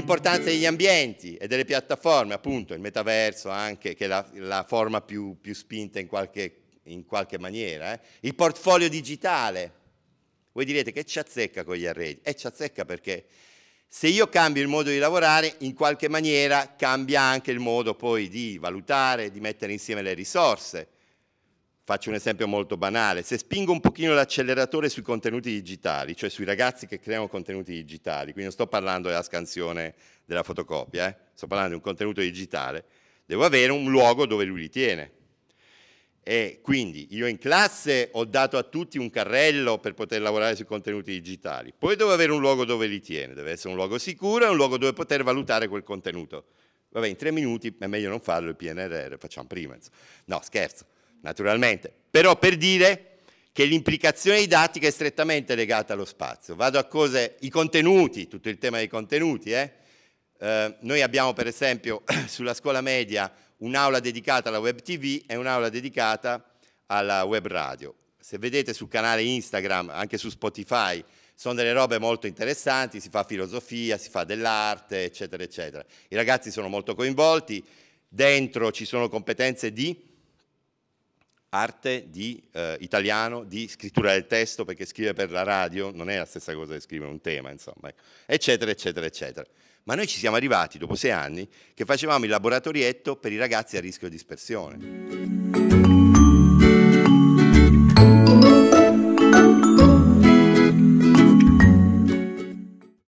L'importanza degli ambienti e delle piattaforme, appunto, il metaverso anche, che è la, la forma più, più spinta in qualche, in qualche maniera. Eh. Il portfolio digitale. Voi direte che ci azzecca con gli arredi? E eh, ci azzecca perché se io cambio il modo di lavorare, in qualche maniera cambia anche il modo poi di valutare, di mettere insieme le risorse Faccio un esempio molto banale, se spingo un pochino l'acceleratore sui contenuti digitali, cioè sui ragazzi che creano contenuti digitali, quindi non sto parlando della scansione della fotocopia, eh? sto parlando di un contenuto digitale, devo avere un luogo dove lui li tiene. E quindi io in classe ho dato a tutti un carrello per poter lavorare sui contenuti digitali, poi devo avere un luogo dove li tiene, deve essere un luogo sicuro e un luogo dove poter valutare quel contenuto. Vabbè, in tre minuti è meglio non farlo il PNRR, facciamo prima. No, scherzo naturalmente, però per dire che l'implicazione didattica è strettamente legata allo spazio. Vado a cose, i contenuti, tutto il tema dei contenuti. Eh? Eh, noi abbiamo per esempio sulla scuola media un'aula dedicata alla web tv e un'aula dedicata alla web radio. Se vedete sul canale Instagram, anche su Spotify, sono delle robe molto interessanti, si fa filosofia, si fa dell'arte, eccetera, eccetera. I ragazzi sono molto coinvolti, dentro ci sono competenze di arte di eh, italiano, di scrittura del testo, perché scrivere per la radio non è la stessa cosa che scrivere un tema, insomma, ecco, eccetera, eccetera, eccetera. Ma noi ci siamo arrivati dopo sei anni che facevamo il laboratorietto per i ragazzi a rischio di dispersione.